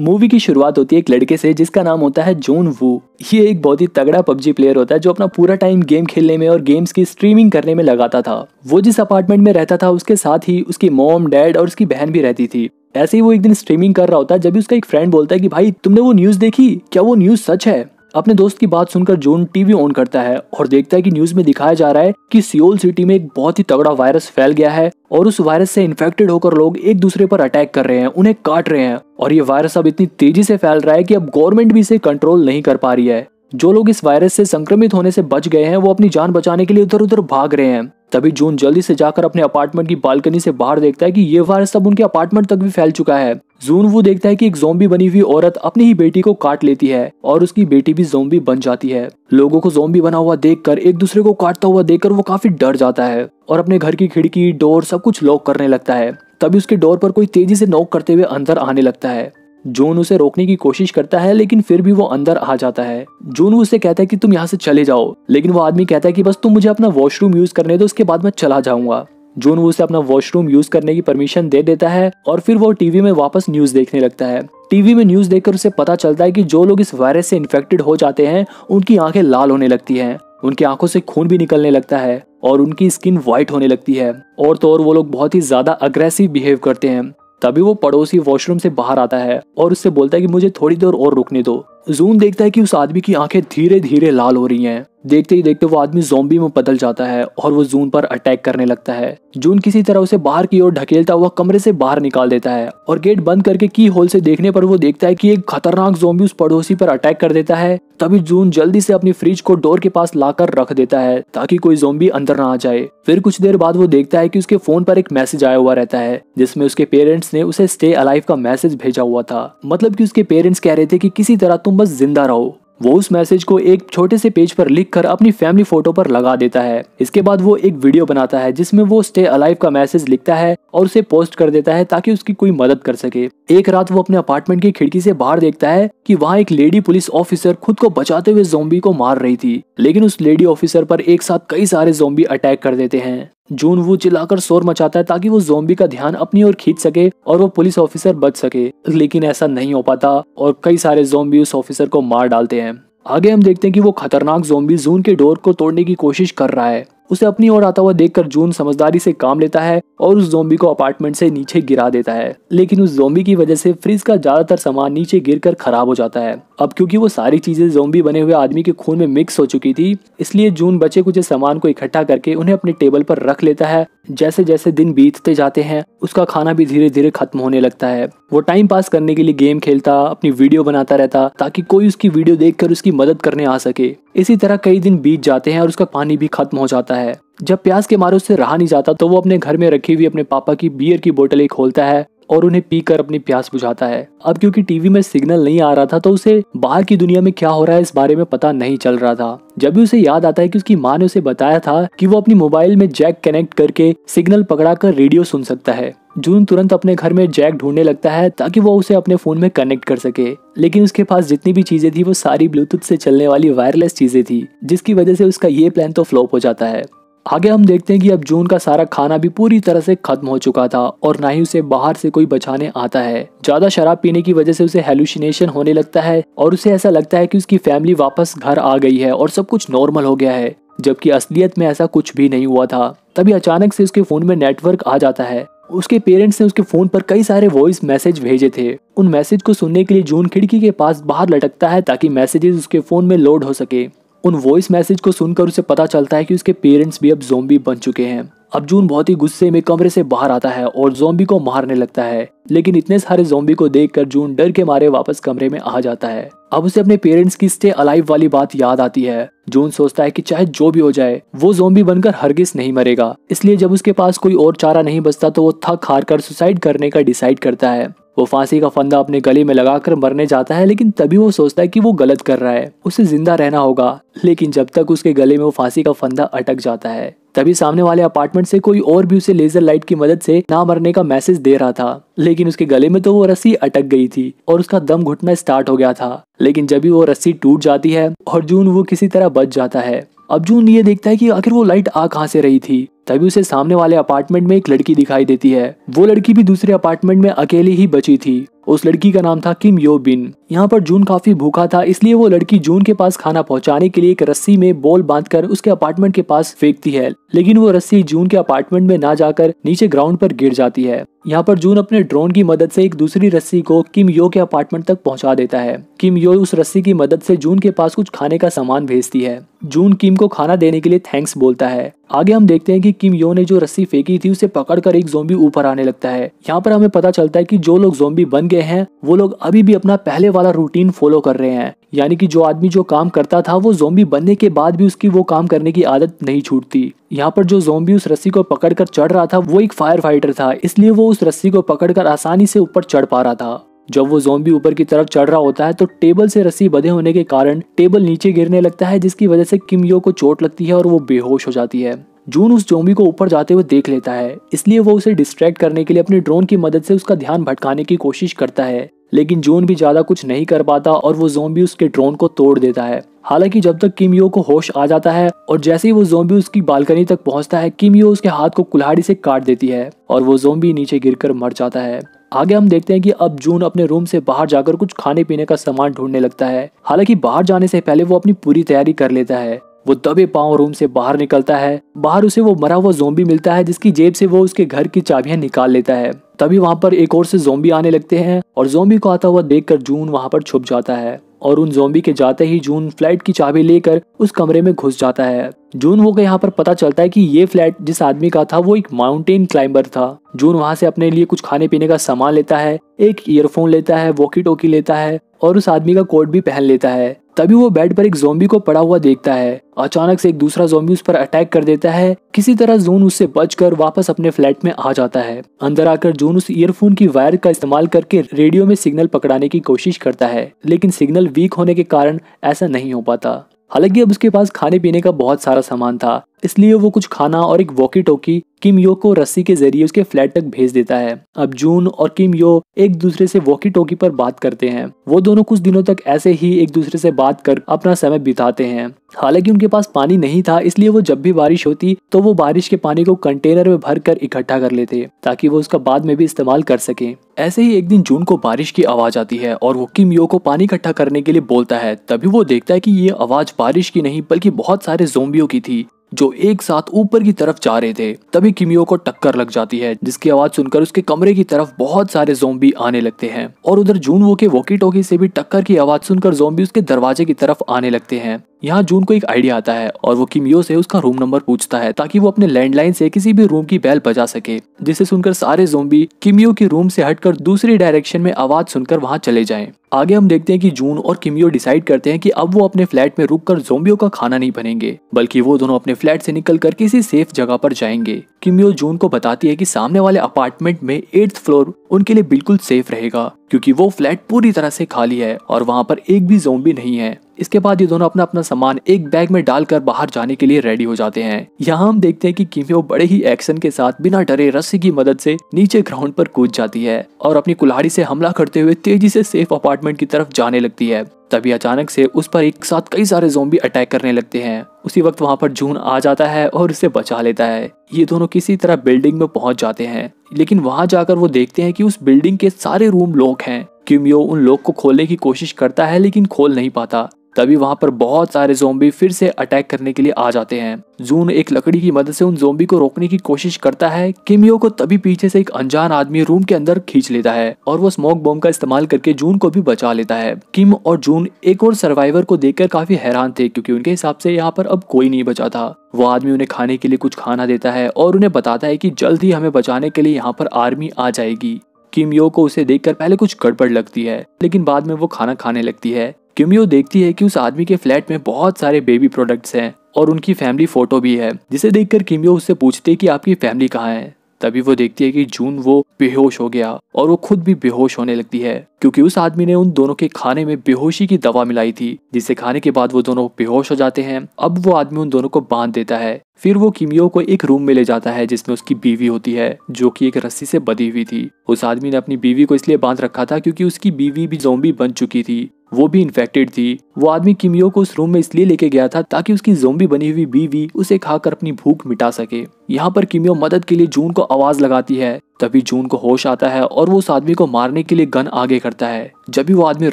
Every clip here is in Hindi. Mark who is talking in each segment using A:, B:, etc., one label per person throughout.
A: मूवी की शुरुआत होती है एक लड़के से जिसका नाम होता है जोन वू ये एक बहुत ही तगड़ा पबजी प्लेयर होता है जो अपना पूरा टाइम गेम खेलने में और गेम्स की स्ट्रीमिंग करने में लगाता था वो जिस अपार्टमेंट में रहता था उसके साथ ही उसकी मोम डैड और उसकी बहन भी रहती थी ऐसे ही वो एक दिन स्ट्रीमिंग कर रहा होता है जब भी उसका एक फ्रेंड बोलता है कि भाई तुमने वो न्यूज़ देखी क्या वो न्यूज़ सच है अपने दोस्त की बात सुनकर जोन टीवी ऑन करता है और देखता है कि न्यूज में दिखाया जा रहा है कि सियोल सिटी में एक बहुत ही तगड़ा वायरस फैल गया है और उस वायरस से इन्फेक्टेड होकर लोग एक दूसरे पर अटैक कर रहे हैं उन्हें काट रहे हैं और ये वायरस अब इतनी तेजी से फैल रहा है की अब गवर्नमेंट भी इसे कंट्रोल नहीं कर पा रही है जो लोग इस वायरस से संक्रमित होने से बच गए हैं वो अपनी जान बचाने के लिए उधर उधर भाग रहे हैं तभी जून जल्दी से जाकर अपने अपार्टमेंट की बालकनी से बाहर देखता है कि ये वायरस अब उनके अपार्टमेंट तक भी फैल चुका है जून वो देखता है कि एक जोम्बी बनी हुई औरत अपनी ही बेटी को काट लेती है और उसकी बेटी भी जोम्बी बन जाती है लोगों को जोम्बी बना हुआ देखकर एक दूसरे को काटता हुआ देखकर वो काफी डर जाता है और अपने घर की खिड़की डोर सब कुछ लॉक करने लगता है तभी उसके डोर पर कोई तेजी से नॉक करते हुए अंदर आने लगता है जोन उसे रोकने की कोशिश करता है लेकिन फिर भी वो अंदर आ जाता है जोन उसे कहता है कि तुम यहाँ से चले जाओ लेकिन वो आदमी कहता है कि बस तुम मुझे अपना वॉशरूम यूज करने दो उसके बाद मैं चला जाऊंगा जोन उसे अपना वॉशरूम यूज करने की परमिशन दे देता है और फिर वो टीवी में वापस न्यूज देखने लगता है टीवी में न्यूज देखकर उसे पता चलता है कि जो लोग इस वायरस से इन्फेक्टेड हो जाते हैं उनकी आंखें लाल होने लगती हैं उनकी आंखों से खून भी निकलने लगता है और उनकी स्किन व्हाइट होने लगती है और तो और वो लोग बहुत ही ज्यादा अग्रेसिव बिहेव करते हैं तभी वो पड़ोसी वॉशरूम से बाहर आता है और उससे बोलता है कि मुझे थोड़ी देर और रुकने दो जून देखता है कि उस आदमी की आंखें धीरे धीरे लाल हो रही हैं देखते ही देखते वो आदमी जोम्बी में बदल जाता है और वो जून पर अटैक करने लगता है जून किसी तरह उसे बाहर की ओर ढकेलता हुआ कमरे से बाहर निकाल देता है और गेट बंद करके की होल से देखने पर वो देखता है कि एक खतरनाक जोम्बी उस पड़ोसी पर अटैक कर देता है तभी जून जल्दी से अपनी फ्रिज को डोर के पास ला रख देता है ताकि कोई जोम्बी अंदर न आ जाए फिर कुछ देर बाद वो देखता है की उसके फोन पर एक मैसेज आया हुआ रहता है जिसमे उसके पेरेंट्स ने उसे स्टे अलाइव का मैसेज भेजा हुआ था मतलब की उसके पेरेंट्स कह रहे थे की किसी तरह तुम बस जिंदा रहो वो उस मैसेज को एक छोटे से पेज पर लिखकर अपनी फैमिली फोटो पर लगा देता है इसके बाद वो एक वीडियो बनाता है जिसमें वो स्टे अलाइव का मैसेज लिखता है और उसे पोस्ट कर देता है ताकि उसकी कोई मदद कर सके एक रात वो अपने अपार्टमेंट की खिड़की से बाहर देखता है कि वहाँ एक लेडी पुलिस ऑफिसर खुद को बचाते हुए जोम्बी को मार रही थी लेकिन उस लेडी ऑफिसर पर एक साथ कई सारे जोम्बी अटैक कर देते हैं जून वो चिल्लाकर शोर मचाता है ताकि वो जोम्बी का ध्यान अपनी ओर खींच सके और वो पुलिस ऑफिसर बच सके लेकिन ऐसा नहीं हो पाता और कई सारे जोम्बी उस ऑफिसर को मार डालते हैं आगे हम देखते हैं कि वो खतरनाक जोम्बी जून के डोर को तोड़ने की कोशिश कर रहा है उसे अपनी ओर आता हुआ देखकर जून समझदारी से काम लेता है और उस जोम्बी को अपार्टमेंट से नीचे गिरा देता है लेकिन उस जोम्बी की वजह से फ्रिज का ज्यादातर सामान नीचे गिरकर खराब हो जाता है अब क्योंकि वो सारी चीजें जोम्बी बने हुए आदमी के खून में मिक्स हो चुकी थी इसलिए जून बचे कुछ सामान को इकट्ठा करके उन्हें अपने टेबल पर रख लेता है जैसे जैसे दिन बीतते जाते हैं उसका खाना भी धीरे धीरे खत्म होने लगता है वो टाइम पास करने के लिए गेम खेलता अपनी वीडियो बनाता रहता ताकि कोई उसकी वीडियो देखकर उसकी मदद करने आ सके इसी तरह कई दिन बीत जाते हैं और उसका पानी भी खत्म हो जाता है है जब प्यास के मारे उससे रहा नहीं जाता तो वो अपने घर में रखी हुई अपने पापा की बियर की बोतलें खोलता है और उन्हें पी कर अपनी प्यास बुझाता है अब क्योंकि टीवी में सिग्नल नहीं आ रहा था तो उसे बाहर की दुनिया में क्या हो रहा है इस बारे में पता नहीं चल रहा था जब भी उसे याद आता है कि उसकी माँ ने उसे बताया था कि वो अपनी मोबाइल में जैक कनेक्ट करके सिग्नल पकड़ा कर रेडियो सुन सकता है जून तुरंत अपने घर में जैक ढूंढने लगता है ताकि वो उसे अपने फोन में कनेक्ट कर सके लेकिन उसके पास जितनी भी चीजें थी वो सारी ब्लूटूथ से चलने वाली वायरलेस चीजें थी जिसकी वजह से उसका ये प्लान तो फ्लॉप हो जाता है आगे हम देखते हैं कि अब जून का सारा खाना भी पूरी तरह से खत्म हो चुका था और ना ही उसे बाहर से कोई बचाने आता है ज्यादा शराब पीने की वजह से उसे हेलुसिनेशन होने लगता है और उसे ऐसा लगता है कि उसकी फैमिली वापस घर आ गई है और सब कुछ नॉर्मल हो गया है जबकि असलियत में ऐसा कुछ भी नहीं हुआ था तभी अचानक से उसके फोन में नेटवर्क आ जाता है उसके पेरेंट्स ने उसके फोन पर कई सारे वॉइस मैसेज भेजे थे उन मैसेज को सुनने के लिए जून खिड़की के पास बाहर लटकता है ताकि मैसेजेस उसके फोन में लोड हो सके उन वॉइस मैसेज को सुनकर उसे पता चलता है कि उसके पेरेंट्स भी अब जोम्बी बन चुके हैं अब जून बहुत ही गुस्से में कमरे से बाहर आता है और जोम्बी को मारने लगता है लेकिन इतने सारे जोम्बी को कर जून डर के मारे वापस कमरे में आ जाता है अब उसे अपने पेरेंट्स की स्टे अलाइव वाली बात याद आती है जून सोचता है कि चाहे जो भी हो जाए वो जोम्बी बनकर हरगिस नहीं मरेगा इसलिए जब उसके पास कोई और चारा नहीं बचता तो वो थक हार कर सुसाइड करने का डिसाइड करता है वो फांसी का फंदा अपने गले में लगाकर मरने जाता है लेकिन तभी वो सोचता है कि वो गलत कर रहा है उसे जिंदा रहना होगा लेकिन जब तक उसके गले में वो फांसी का फंदा अटक जाता है तभी सामने वाले अपार्टमेंट से कोई और भी उसे लेजर लाइट की मदद से ना मरने का मैसेज दे रहा था लेकिन उसके गले में तो वो रस्सी अटक गई थी और उसका दम घुटना स्टार्ट हो गया था लेकिन जब भी वो रस्सी टूट जाती है और जून वो किसी तरह बच जाता है अब जून ये देखता है कि आखिर वो लाइट आ कहाँ से रही थी तभी उसे सामने वाले अपार्टमेंट में एक लड़की दिखाई देती है वो लड़की भी दूसरे अपार्टमेंट में अकेली ही बची थी उस लड़की का नाम था किम यो बिन यहाँ पर जून काफी भूखा था इसलिए वो लड़की जून के पास खाना पहुँचाने के लिए एक रस्सी में बॉल बांधकर उसके अपार्टमेंट के पास फेंकती है लेकिन वो रस्सी जून के अपार्टमेंट में ना जाकर नीचे ग्राउंड पर गिर जाती है यहाँ पर जून अपने ड्रोन की मदद से एक दूसरी रस्सी को किम यो के अपार्टमेंट तक पहुँचा देता है किम यो उस रस्सी की मदद से जून के पास कुछ खाने का सामान भेजती है जून किम को खाना देने के लिए थैंक्स बोलता है आगे हम देखते हैं कि किम यो ने जो रस्सी फेंकी थी उसे पकड़कर एक जोम्बी ऊपर आने लगता है यहाँ पर हमें पता चलता है कि जो लोग जोम्बी बन गए हैं वो लोग अभी भी अपना पहले वाला रूटीन फॉलो कर रहे हैं यानी कि जो आदमी जो काम करता था वो जोम्बी बनने के बाद भी उसकी वो काम करने की आदत नहीं छूटती यहाँ पर जो जोम्बी उस रस्सी को पकड़ चढ़ रहा था वो एक फायर फाइटर था इसलिए वो उस रस्सी को पकड़ आसानी से ऊपर चढ़ पा रहा था जब वो जोम्बी ऊपर की तरफ चढ़ रहा होता है तो टेबल से रस्सी बधे होने के कारण टेबल नीचे गिरने लगता है जिसकी वजह से किमियो को चोट लगती है और वो बेहोश हो जाती है जून उस जोम्बी को ऊपर जाते हुए देख लेता है इसलिए वो उसे डिस्ट्रैक्ट करने के लिए अपने ड्रोन की मदद से उसका ध्यान भटकाने की कोशिश करता है लेकिन जून भी ज्यादा कुछ नहीं कर पाता और वो जोम्बी उसके ड्रोन को तोड़ देता है हालांकि जब तक किमियो को होश आ जाता है और जैसे ही वो जोम्बी उसकी बालकनी तक पहुंचता है किमियो उसके हाथ को कुल्हाड़ी से काट देती है और वो जोम्बी नीचे गिरकर मर जाता है आगे हम देखते हैं कि अब जून अपने रूम से बाहर जाकर कुछ खाने पीने का सामान ढूंढने लगता है हालांकि बाहर जाने से पहले वो अपनी पूरी तैयारी कर लेता है वो दबे पांव रूम से बाहर निकलता है बाहर उसे वो मरा हुआ जोम्बी मिलता है जिसकी जेब से वो उसके घर की चाबियां निकाल लेता है तभी वहां पर एक और से जोम्बी आने लगते हैं और जोम्बी को आता हुआ देखकर जून वहां पर छुप जाता है और उन जोम्बी के जाते ही जून फ्लैट की चाबी लेकर उस कमरे में घुस जाता है जून वो यहाँ पर पता चलता है कि ये फ्लैट जिस आदमी का था वो एक माउंटेन क्लाइंबर था जून वहाँ से अपने लिए कुछ खाने पीने का सामान लेता है एक ईयरफोन लेता है वॉकी टोकी लेता है और उस आदमी का कोट भी पहन लेता है तभी वो बेड पर एक जोम्बी को पड़ा हुआ देखता है अचानक से एक दूसरा जोम्बी उस पर अटैक कर देता है किसी तरह जोन उससे बचकर वापस अपने फ्लैट में आ जाता है अंदर आकर जोन उस ईयरफोन की वायर का इस्तेमाल करके रेडियो में सिग्नल पकड़ाने की कोशिश करता है लेकिन सिग्नल वीक होने के कारण ऐसा नहीं हो पाता हालांकि अब उसके पास खाने पीने का बहुत सारा सामान था इसलिए वो कुछ खाना और एक वॉकी टोकी किम यो को रस्सी के जरिए उसके फ्लैट तक भेज देता है अब जून और किम यो एक दूसरे से वॉकी टोकी पर बात करते हैं वो दोनों कुछ दिनों तक ऐसे ही एक दूसरे से बात कर अपना समय बिताते हैं हालांकि उनके पास पानी नहीं था इसलिए वो जब भी बारिश होती तो वो बारिश के पानी को कंटेनर में भर कर इकट्ठा कर लेते ताकि वो उसका बाद में भी इस्तेमाल कर सके ऐसे ही एक दिन जून को बारिश की आवाज आती है और वो किम यो को पानी इकट्ठा करने के लिए बोलता है तभी वो देखता है की ये आवाज बारिश की नहीं बल्कि बहुत सारे जोम्बियों की थी जो एक साथ ऊपर की तरफ जा रहे थे तभी किमियो को टक्कर लग जाती है जिसकी आवाज सुनकर उसके कमरे की तरफ बहुत सारे जोम्बी आने लगते हैं और उधर जून वो के वॉकी टोकी से भी टक्कर की आवाज सुनकर जोम्बी उसके दरवाजे की तरफ आने लगते हैं यहाँ जून को एक आइडिया आता है और वो किमियो से उसका रूम नंबर पूछता है ताकि वो अपने लैंडलाइन से किसी भी रूम की बैल बजा सके जिसे सुनकर सारे जोम्बी किमियो के रूम से हटकर दूसरी डायरेक्शन में आवाज सुनकर वहाँ चले जाएं। आगे हम देखते हैं कि जून और किमियो डिसाइड करते हैं कि अब वो अपने फ्लैट में रुककर जोम्बियों का खाना नहीं बनेंगे बल्कि वो दोनों अपने फ्लैट से निकलकर किसी सेफ जगह पर जाएंगे किमियो जून को बताती है कि सामने वाले अपार्टमेंट में एट्थ फ्लोर उनके लिए बिल्कुल सेफ रहेगा क्योंकि वो फ्लैट पूरी तरह से खाली है और वहाँ पर एक भी जोम्बी नहीं है इसके बाद ये दोनों अपना अपना सामान एक बैग में डालकर बाहर जाने के लिए रेडी हो जाते हैं यहाँ हम देखते हैं कि किमियो बड़े ही एक्शन के साथ बिना डरे रस्सी की मदद से नीचे ग्राउंड पर कूद जाती है और अपनी कुल्हाड़ी से हमला करते हुए तेजी से सेफ अपार्टमेंट की तरफ जाने लगती है तभी अचानक से उस पर एक साथ कई सारे जोम्बी अटैक करने लगते हैं उसी वक्त वहां पर जून आ जाता है और उसे बचा लेता है ये दोनों किसी तरह बिल्डिंग में पहुंच जाते हैं लेकिन वहां जाकर वो देखते हैं कि उस बिल्डिंग के सारे रूम लॉक हैं क्यूमियो उन लोग को खोलने की कोशिश करता है लेकिन खोल नहीं पाता तभी वहां पर बहुत सारे जोम्बी फिर से अटैक करने के लिए आ जाते हैं जून एक लकड़ी की मदद से उन जोम्बी को रोकने की कोशिश करता है किमियो को तभी पीछे से एक अनजान आदमी रूम के अंदर खींच लेता है और वो स्मोक बॉम्ब का इस्तेमाल करके जून को भी बचा लेता है किम और जून उन एक और सर्वाइवर को देखकर काफी हैरान थे क्योंकि उनके हिसाब से यहाँ पर अब कोई नहीं बचा था वो आदमी उन्हें खाने के लिए कुछ खाना देता है और उन्हें बताता है कि जल्द ही हमें बचाने के लिए यहाँ पर आर्मी आ जाएगी किमियो को उसे देखकर पहले कुछ गड़बड़ लगती है लेकिन बाद में वो खाना खाने लगती है किमियो देखती है कि उस आदमी के फ्लैट में बहुत सारे बेबी प्रोडक्ट्स हैं और उनकी फैमिली फोटो भी है जिसे देखकर किमियो उससे पूछते है कि आपकी फैमिली कहाँ है तभी वो देखती है कि जून वो बेहोश हो गया और वो खुद भी बेहोश होने लगती है क्योंकि उस आदमी ने उन दोनों के खाने में बेहोशी की दवा मिलाई थी जिसे खाने के बाद वो दोनों बेहोश हो जाते हैं अब वो आदमी उन दोनों को बांध देता है फिर वो किमियो को एक रूम में ले जाता है जिसमें उसकी बीवी होती है जो कि एक रस्सी से बधी हुई थी उस आदमी ने अपनी बीवी को इसलिए बांध रखा था क्योंकि उसकी बीवी भी जोम्बी बन चुकी थी वो भी इन्फेक्टेड थी वो आदमी किमियो को उस रूम में इसलिए लेके गया था ताकि उसकी जोम्बी बनी हुई बीवी उसे खाकर अपनी भूख मिटा सके यहाँ पर किमियो मदद के लिए जून को आवाज लगाती है तभी जून को होश आता है और वो उस आदमी को मारने के लिए गन आगे करता है जब भी वो आदमी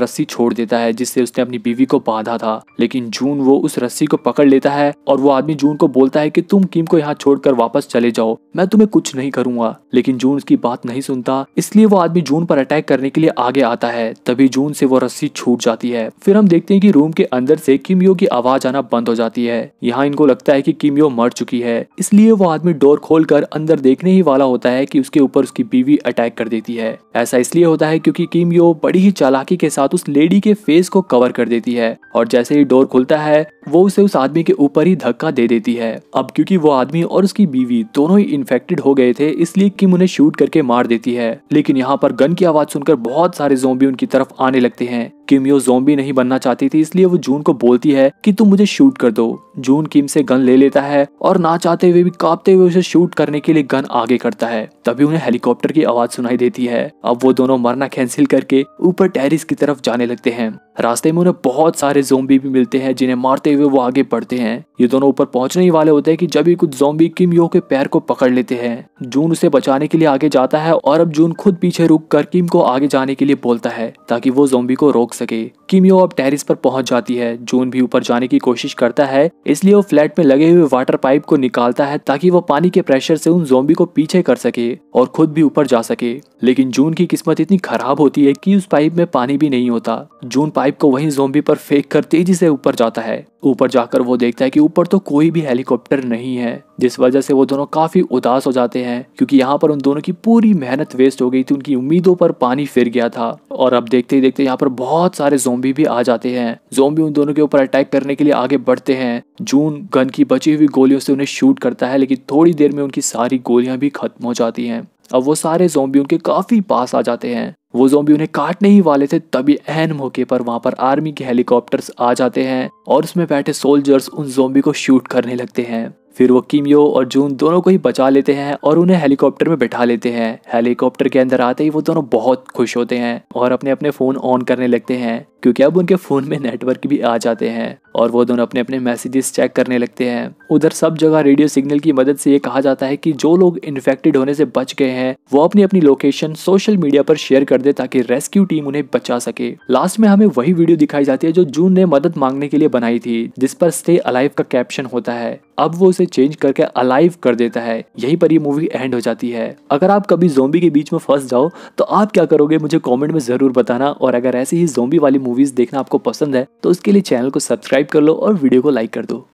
A: रस्सी छोड़ देता है जिससे उसने अपनी बीवी को बांधा था लेकिन जून वो उस रस्सी को पकड़ लेता है और वो आदमी जून को बोलता है कि तुम किम को यहाँ छोड़कर वापस चले जाओ मैं तुम्हें कुछ नहीं करूंगा लेकिन जून उसकी बात नहीं सुनता इसलिए वो आदमी जून पर अटैक करने के लिए आगे आता है तभी जून से वो रस्सी छूट जाती है फिर हम देखते हैं की रूम के अंदर से किमियो की आवाज आना बंद हो जाती है यहाँ इनको लगता है की किमियो मर चुकी है इसलिए वो आदमी डोर खोल अंदर देखने ही वाला होता है की उसके ऊपर ऊपर उसकी बीवी अटैक कर देती है ऐसा इसलिए होता है क्योंकि किम यो बड़ी ही चालाकी के साथ उस लेडी के फेस को कवर कर देती है और जैसे ही डोर खुलता है वो उसे उस आदमी के ऊपर ही धक्का दे देती है अब क्योंकि वो आदमी और उसकी बीवी दोनों ही इन्फेक्टेड हो गए थे इसलिए किम उन्हें शूट करके मार देती है लेकिन यहाँ पर गन की आवाज सुनकर बहुत सारे जोबी उनकी तरफ आने लगते हैं किमियो जोम्बी नहीं बनना चाहती थी इसलिए वो जून को बोलती है कि तुम मुझे शूट कर दो जून किम से गन ले लेता है और ना चाहते हुए भी कांपते हुए उसे शूट करने के लिए गन आगे करता है तभी उन्हें हेलीकॉप्टर की आवाज सुनाई देती है अब वो दोनों मरना कैंसिल करके ऊपर टेरिस की तरफ जाने लगते हैं रास्ते में उन्हें बहुत सारे जोम्बी भी मिलते हैं जिन्हें मारते हुए वो आगे बढ़ते हैं ये दोनों ऊपर पहुंचने ही वाले होते हैं कि जब ये कुछ जोम्बी किम यो के पैर को पकड़ लेते हैं जून उसे बचाने के लिए आगे जाता है और अब जून खुद पीछे रुक कर किम को आगे जाने के लिए बोलता है ताकि वो जोम्बी को रोक सके किम यो अब टेरिस पर पहुंच जाती है जून भी ऊपर जाने की कोशिश करता है इसलिए वो फ्लैट में लगे हुए वाटर पाइप को निकालता है ताकि वो पानी के प्रेशर से उन जोम्बी को पीछे कर सके और खुद भी ऊपर जा सके लेकिन जून की किस्मत इतनी खराब होती है की उस पाइप में पानी भी नहीं होता जून पाइप पाइप को वहीं जोम्बी पर फेंक कर तेजी से ऊपर जाता है ऊपर जाकर वो देखता है कि ऊपर तो कोई भी हेलीकॉप्टर नहीं है जिस वजह से वो दोनों काफी उदास हो जाते हैं क्योंकि यहाँ पर उन दोनों की पूरी मेहनत वेस्ट हो गई थी उनकी उम्मीदों पर पानी फिर गया था और अब देखते ही देखते यहाँ पर बहुत सारे जोम्बी भी आ जाते हैं जोम्बी उन दोनों के ऊपर अटैक करने के लिए आगे बढ़ते हैं जून गन की बची हुई गोलियों से उन्हें शूट करता है लेकिन थोड़ी देर में उनकी सारी गोलियां भी खत्म हो जाती है अब वो सारे जोम्बी उनके काफी पास आ जाते हैं वो जोम्बी उन्हें काटने ही वाले थे तभी अहम मौके पर वहां पर आर्मी के हेलीकॉप्टर्स आ जाते हैं और उसमें बैठे सोल्जर्स उन जोम्बी को शूट करने लगते हैं फिर वो किमियो और जून दोनों को ही बचा लेते हैं और उन्हें हेलीकॉप्टर में बैठा लेते हैं हेलीकॉप्टर के अंदर आते ही वो दोनों बहुत खुश होते हैं और अपने अपने फ़ोन ऑन करने लगते हैं क्योंकि अब उनके फ़ोन में नेटवर्क भी आ जाते हैं और वो दोनों अपने अपने मैसेजेस चेक करने लगते हैं उधर सब जगह रेडियो सिग्नल की मदद से ये कहा जाता है कि जो लोग इन्फेक्टेड होने से बच गए हैं वो अपनी अपनी लोकेशन सोशल मीडिया पर शेयर कर दे ताकि रेस्क्यू टीम उन्हें बचा सके लास्ट में हमें वही वीडियो दिखाई जाती है जो जून ने मदद मांगने के लिए बनाई थी जिस पर स्टे अलाइव का कैप्शन होता है अब वो उसे चेंज करके अलाइव कर देता है यही पर ये मूवी एंड हो जाती है अगर आप कभी जोम्बी के बीच में फंस जाओ तो आप क्या करोगे मुझे कॉमेंट में जरूर बताना और अगर ऐसी ही जोम्बी वाली मूवी मूवीज देखना आपको पसंद है तो उसके लिए चैनल को सब्सक्राइब कर लो और वीडियो को लाइक कर दो